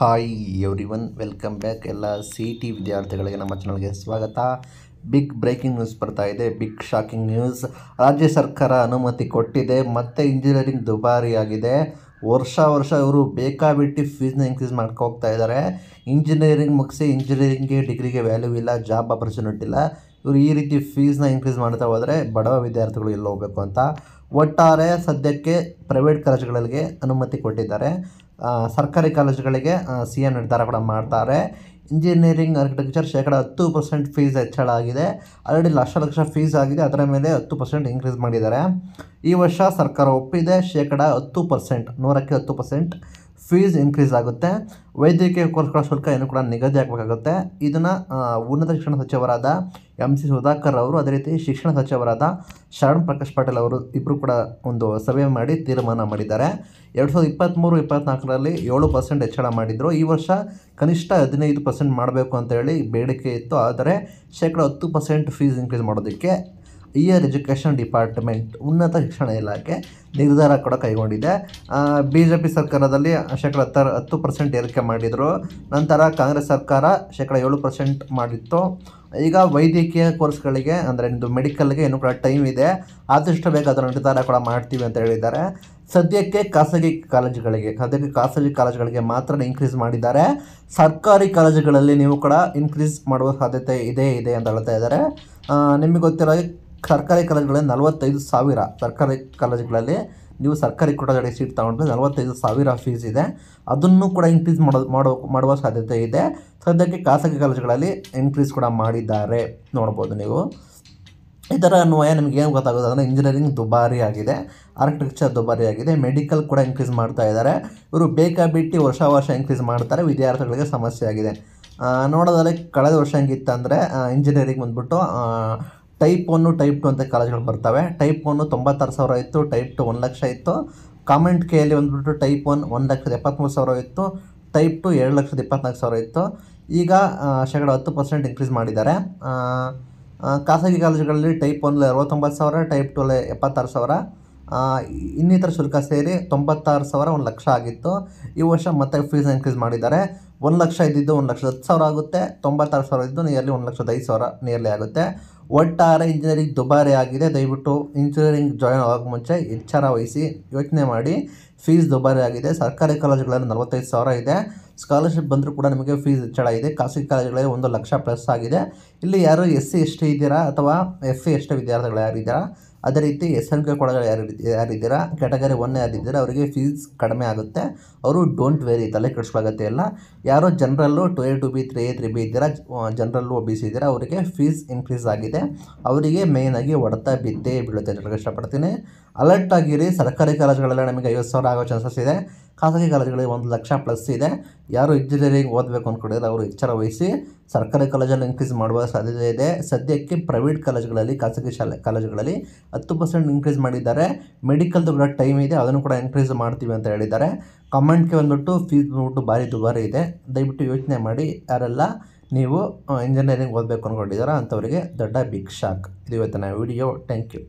hi everyone welcome back ಎಲ್ಲ C T ವಿದ್ಯಾರ್ಥಿಗಳಿಗೆ ನಮ್ಮ ಚಾನಲ್ಗೆ ಸ್ವಾಗತ ಬಿಗ್ ಬ್ರೇಕಿಂಗ್ ನ್ಯೂಸ್ ಬರ್ತಾ ಇದೆ ಬಿಗ್ ಶಾಕಿಂಗ್ ನ್ಯೂಸ್ ರಾಜ್ಯ ಸರ್ಕಾರ ಅನುಮತಿ ಕೊಟ್ಟಿದೆ ಮತ್ತೆ ಇಂಜಿನಿಯರಿಂಗ್ ದುಬಾರಿಯಾಗಿದೆ ವರ್ಷ ವರ್ಷ ಇವರು ಬೇಕಾಬಿಟ್ಟು ಫೀಸ್ನ ಇನ್ಕ್ರೀಸ್ ಹೋಗ್ತಾ ಇದ್ದಾರೆ ಇಂಜಿನಿಯರಿಂಗ್ ಮುಗಿಸಿ ಇಂಜಿನಿಯರಿಂಗ್ಗೆ ಡಿಗ್ರಿಗೆ ವ್ಯಾಲ್ಯೂ ಇಲ್ಲ ಜಾಬ್ ಅಪರ್ಚುನಿಟಿ ಇಲ್ಲ ಇವರು ಈ ರೀತಿ ಫೀಸ್ನ ಇನ್ಕ್ರೀಸ್ ಮಾಡ್ತಾ ಹೋದರೆ ಬಡವ ವಿದ್ಯಾರ್ಥಿಗಳು ಎಲ್ಲ ಹೋಗಬೇಕು ಅಂತ ಒಟ್ಟಾರೆ ಸದ್ಯಕ್ಕೆ ಪ್ರೈವೇಟ್ ಕಾಲೇಜುಗಳಿಗೆ ಅನುಮತಿ ಕೊಟ್ಟಿದ್ದಾರೆ ಸರ್ಕಾರಿ ಕಾಲೇಜುಗಳಿಗೆ ಸಿ ಎ ನಿರ್ಧಾರ ಕೂಡ ಮಾಡ್ತಾರೆ ಇಂಜಿನಿಯರಿಂಗ್ ಆರ್ಕಿಟೆಕ್ಚರ್ ಶೇಕಡ ಹತ್ತು ಪರ್ಸೆಂಟ್ ಫೀಸ್ ಹೆಚ್ಚಳ ಆಗಿದೆ ಆಲ್ರೆಡಿ ಲಕ್ಷ ಲಕ್ಷ ಫೀಸ್ ಆಗಿದೆ ಅದರ ಮೇಲೆ ಹತ್ತು ಪರ್ಸೆಂಟ್ ಇನ್ಕ್ರೀಸ್ ಮಾಡಿದ್ದಾರೆ ಈ ವರ್ಷ ಸರ್ಕಾರ ಒಪ್ಪಿದೆ ಶೇಕಡ ಹತ್ತು ಪರ್ಸೆಂಟ್ ನೂರಕ್ಕೆ ಹತ್ತು ಪರ್ಸೆಂಟ್ ಫೀಸ್ ಇನ್ಕ್ರೀಸ್ ಆಗುತ್ತೆ ವೈದ್ಯಕೀಯ ಕೋರ್ಸ್ಗಳ ಶುಲ್ಕ ಏನು ಕೂಡ ನಿಗದಿ ಆಗಬೇಕಾಗುತ್ತೆ ಇದನ್ನು ಉನ್ನತ ಶಿಕ್ಷಣ ಸಚಿವರಾದ ಎಂ ಸಿ ಸುಧಾಕರ್ ಅವರು ಅದೇ ರೀತಿ ಶಿಕ್ಷಣ ಸಚಿವರಾದ ಶರಣ್ ಪ್ರಕಾಶ್ ಪಾಟೀಲ್ ಅವರು ಇಬ್ಬರು ಕೂಡ ಒಂದು ಸಭೆ ಮಾಡಿ ತೀರ್ಮಾನ ಮಾಡಿದ್ದಾರೆ ಎರಡು ಸಾವಿರದ ಇಪ್ಪತ್ತ್ಮೂರು ಇಪ್ಪತ್ತ್ನಾಲ್ಕರಲ್ಲಿ ಏಳು ಪರ್ಸೆಂಟ್ ಹೆಚ್ಚಳ ಮಾಡಿದರು ಈ ವರ್ಷ ಕನಿಷ್ಠ ಹದಿನೈದು ಪರ್ಸೆಂಟ್ ಮಾಡಬೇಕು ಅಂತ ಹೇಳಿ ಬೇಡಿಕೆ ಇತ್ತು ಆದರೆ ಶೇಕಡ ಹತ್ತು ಪರ್ಸೆಂಟ್ ಫೀಸ್ ಇನ್ಕ್ರೀಸ್ ಮಾಡೋದಕ್ಕೆ ಹೈಯರ್ ಎಜುಕೇಷನ್ ಡಿಪಾರ್ಟ್ಮೆಂಟ್ ಉನ್ನತ ಶಿಕ್ಷಣ ಇಲಾಖೆ ನಿರ್ಧಾರ ಕೂಡ ಕೈಗೊಂಡಿದೆ ಬಿ ಜೆ ಪಿ ಸರ್ಕಾರದಲ್ಲಿ ಶೇಕಡ ಹತ್ತರ ಹತ್ತು ಪರ್ಸೆಂಟ್ ಏರಿಕೆ ಮಾಡಿದರು ನಂತರ ಕಾಂಗ್ರೆಸ್ ಸರ್ಕಾರ ಶೇಕಡ ಏಳು ಪರ್ಸೆಂಟ್ ಮಾಡಿತ್ತು ಈಗ ವೈದ್ಯಕೀಯ ಕೋರ್ಸ್ಗಳಿಗೆ ಅಂದರೆ ನಿಮ್ಮದು ಮೆಡಿಕಲ್ಗೆ ಇನ್ನೂ ಕೂಡ ಟೈಮ್ ಇದೆ ಆದಷ್ಟು ಬೇಗ ಅದನ್ನು ನಿರ್ಧಾರ ಕೂಡ ಮಾಡ್ತೀವಿ ಅಂತ ಹೇಳಿದ್ದಾರೆ ಸದ್ಯಕ್ಕೆ ಖಾಸಗಿ ಕಾಲೇಜುಗಳಿಗೆ ಸದ್ಯಕ್ಕೆ ಖಾಸಗಿ ಕಾಲೇಜುಗಳಿಗೆ ಮಾತ್ರ ಇನ್ಕ್ರೀಸ್ ಮಾಡಿದ್ದಾರೆ ಸರ್ಕಾರಿ ಕಾಲೇಜುಗಳಲ್ಲಿ ನೀವು ಕೂಡ ಇನ್ಕ್ರೀಸ್ ಮಾಡುವ ಸಾಧ್ಯತೆ ಇದೇ ಇದೆ ಅಂತ ಹೇಳ್ತಾ ಇದ್ದಾರೆ ನಿಮಗೆ ಗೊತ್ತಿರೋ ಸರ್ಕಾರಿ ಕಾಲೇಜುಗಳಲ್ಲಿ ನಲವತ್ತೈದು ಸಾವಿರ ಸರ್ಕಾರಿ ಕಾಲೇಜುಗಳಲ್ಲಿ ನೀವು ಸರ್ಕಾರಿ ಕೋಟಾದಡಿ ಸೀಟ್ ತಗೊಂಡ್ರೆ ನಲವತ್ತೈದು ಸಾವಿರ ಫೀಸ್ ಇದೆ ಅದನ್ನು ಕೂಡ ಇನ್ಕ್ರೀಸ್ ಮಾಡೋ ಮಾಡೋ ಮಾಡುವ ಸಾಧ್ಯತೆ ಇದೆ ಸದ್ಯಕ್ಕೆ ಖಾಸಗಿ ಕಾಲೇಜುಗಳಲ್ಲಿ ಇನ್ಕ್ರೀಸ್ ಕೂಡ ಮಾಡಿದ್ದಾರೆ ನೋಡ್ಬೋದು ನೀವು ಇದರ ಅನ್ವಯ ನಿಮ್ಗೆ ಏನು ಗೊತ್ತಾಗೋದು ಅಂದರೆ ಇಂಜಿನಿಯರಿಂಗ್ ದುಬಾರಿ ಆಗಿದೆ ಆರ್ಕಿಟೆಕ್ಚರ್ ದುಬಾರಿ ಆಗಿದೆ ಮೆಡಿಕಲ್ ಕೂಡ ಇನ್ಕ್ರೀಸ್ ಮಾಡ್ತಾ ಇದ್ದಾರೆ ಇವರು ಬೇಕಾಬಿಟ್ಟು ವರ್ಷ ವರ್ಷ ಇನ್ಕ್ರೀಸ್ ಮಾಡ್ತಾರೆ ವಿದ್ಯಾರ್ಥಿಗಳಿಗೆ ಸಮಸ್ಯೆ ಆಗಿದೆ ನೋಡೋದಲ್ಲಿ ಕಳೆದ ವರ್ಷ ಹೆಂಗಿತ್ತಂದರೆ ಇಂಜಿನಿಯರಿಂಗ್ ಬಂದ್ಬಿಟ್ಟು ಟೈಪ್ ಒನ್ನು ಟೈಪ್ ಟು ಅಂತ ಕಾಲೇಜ್ಗಳು ಬರ್ತವೆ ಟೈಪ್ ಒನ್ನು ತೊಂಬತ್ತಾರು ಸಾವಿರ ಇತ್ತು ಟೈಪ್ ಟು ಒಂದು ಲಕ್ಷ ಇತ್ತು ಕಾಮೆಂಟ್ ಕೆಯಲ್ಲಿ ಬಂದುಬಿಟ್ಟು ಟೈಪ್ ಒನ್ ಒಂದು ಲಕ್ಷದ ಎಪ್ಪತ್ತ್ಮೂರು ಸಾವಿರ ಇತ್ತು ಟೈಪ್ ಟು ಎರಡು ಲಕ್ಷದ ಇಪ್ಪತ್ನಾಲ್ಕು ಸಾವಿರ ಇತ್ತು ಈಗ ಶೇಕಡ ಹತ್ತು ಪರ್ಸೆಂಟ್ ಇನ್ಕ್ರೀಸ್ ಮಾಡಿದ್ದಾರೆ ಖಾಸಗಿ ಕಾಲೇಜುಗಳಲ್ಲಿ ಟೈಪ್ ಒನ್ಲೆ ಅರವತ್ತೊಂಬತ್ತು ಸಾವಿರ ಟೈಪ್ ಅಲ್ಲಿ ಎಪ್ಪತ್ತಾರು ಸಾವಿರ ಇನ್ನಿತರ ಶುಲ್ಕ ಸೇರಿ ತೊಂಬತ್ತಾರು ಸಾವಿರ ಒಂದು ಲಕ್ಷ ಆಗಿತ್ತು ಈ ವರ್ಷ ಮತ್ತೆ ಫೀಸ್ ಇನ್ಕ್ರೀಸ್ ಮಾಡಿದ್ದಾರೆ ಒಂದು ಲಕ್ಷ ಇದ್ದಿದ್ದು ಒಂದು ಲಕ್ಷದ ಹತ್ತು ಸಾವಿರ ಆಗುತ್ತೆ ತೊಂಬತ್ತಾರು ಸಾವಿರ ಇದ್ದು ನಿಯರ್ಲಿ ಒಂದು ಲಕ್ಷದ ಐದು ಸಾವಿರ ನಿಯರ್ಲಿ ಆಗುತ್ತೆ ಒಟ್ಟಾರೆ ಇಂಜಿನಿಯರಿಂಗ್ ದುಬಾರಿ ಆಗಿದೆ ದಯವಿಟ್ಟು ಇಂಜಿನಿಯರಿಂಗ್ ಜಾಯ್ನ್ ಆಗೋಕ್ಕೆ ಮುಂಚೆ ಎಚ್ಚರ ವಹಿಸಿ ಯೋಚನೆ ಮಾಡಿ ಫೀಸ್ ದುಬಾರಿ ಆಗಿದೆ ಸರ್ಕಾರಿ ಕಾಲೇಜುಗಳಲ್ಲಿ ನಲವತ್ತೈದು ಸಾವಿರ ಇದೆ ಸ್ಕಾಲರ್ಶಿಪ್ ಬಂದರೂ ಕೂಡ ನಿಮಗೆ ಫೀಸ್ ಹೆಚ್ಚಳ ಇದೆ ಖಾಸಗಿ ಕಾಲೇಜುಗಳಲ್ಲಿ ಒಂದು ಲಕ್ಷ ಪ್ಲಸ್ ಆಗಿದೆ ಇಲ್ಲಿ ಯಾರು ಎಸ್ ಸಿ ಎಸ್ ಇದ್ದೀರಾ ಅಥವಾ ಎಫ್ ಸಿ ಎಸ್ ಟಿ ವಿದ್ಯಾರ್ಥಿಗಳು ಯಾರಿದ್ದೀರಾ ಅದೇ ರೀತಿ ಎಸ್ ಎನ್ ಕೆ ಕೊಡಗಳು ಯಾರು ಯಾರಿದ್ದೀರಾ ಕ್ಯಾಟಗರಿ ಒನ್ ಯಾರಿದ್ದೀರಾ ಅವರಿಗೆ ಫೀಸ್ ಕಡಿಮೆ ಆಗುತ್ತೆ ಅವರು ಡೋಂಟ್ ವೇರಿ ತಲೆ ಕೆಡಿಸ್ಕೊಳ್ಳೋಗತ್ತೆ ಇಲ್ಲ ಯಾರೋ ಜನರಲ್ಲೂ two A two B three A three B ಇದ್ದೀರಾ ಜನರಲ್ಲು ಒ ಬಿ ಸಿ ಇದ್ದೀರಾ ಅವರಿಗೆ ಫೀಸ್ ಇನ್ಕ್ರೀಸ್ ಆಗಿದೆ ಅವರಿಗೆ ಮೇಯ್ನಾಗಿ ಹೊಡೆತ ಬಿದ್ದೇ ಬೀಳುತ್ತೆ ಅಂತ ಇಷ್ಟಪಡ್ತೀನಿ ಅಲರ್ಟ್ ಆಗಿರಿ ಸರ್ಕಾರಿ ಕಾಲೇಜುಗಳೆಲ್ಲ ನಮಗೆ ಐವತ್ತು ಸಾವಿರ ಆಗೋ ಚಾನ್ಸಸ್ ಇದೆ ಖಾಸಗಿ ಕಾಲೇಜುಗಳಿಗೆ ಒಂದು ಲಕ್ಷ ಪ್ಲಸ್ ಇದೆ ಯಾರು ಇಂಜಿನಿಯರಿಂಗ್ ಓದಬೇಕು ಅಂದ್ಕೊಂಡಿದ್ರೆ ಅವರು ಎಚ್ಚರ ವಹಿಸಿ ಸರ್ಕಾರಿ ಕಾಲೇಜಲ್ಲಿ ಇನ್ಕ್ರೀಸ್ ಮಾಡುವ ಸಾಧ್ಯತೆ ಇದೆ ಸದ್ಯಕ್ಕೆ ಪ್ರೈವೇಟ್ ಕಾಲೇಜುಗಳಲ್ಲಿ ಖಾಸಗಿ ಶಾಲೆ ಕಾಲೇಜುಗಳಲ್ಲಿ ಹತ್ತು ಪರ್ಸೆಂಟ್ ಇನ್ಕ್ರೀಸ್ ಮಾಡಿದ್ದಾರೆ ಮೆಡಿಕಲ್ದು ಕೂಡ ಟೈಮ್ ಇದೆ ಅದನ್ನು ಕೂಡ ಇನ್ಕ್ರೀಸ್ ಮಾಡ್ತೀವಿ ಅಂತ ಹೇಳಿದ್ದಾರೆ ಕಮೆಂಟ್ಗೆ ಬಂದ್ಬಿಟ್ಟು ಫೀಸ್ ಬಂದ್ಬಿಟ್ಟು ಭಾರಿ ದುಬಾರಿ ಇದೆ ದಯವಿಟ್ಟು ಯೋಚನೆ ಮಾಡಿ ಯಾರೆಲ್ಲ ನೀವು ಇಂಜಿನಿಯರಿಂಗ್ ಓದಬೇಕು ಅಂದ್ಕೊಂಡಿದ್ದಾರಾ ಅಂಥವರಿಗೆ ದೊಡ್ಡ ಬಿಗ್ ಶಾಕ್ ಇದು ಇವತ್ತಿನ ವಿಡಿಯೋ ಥ್ಯಾಂಕ್ ಯು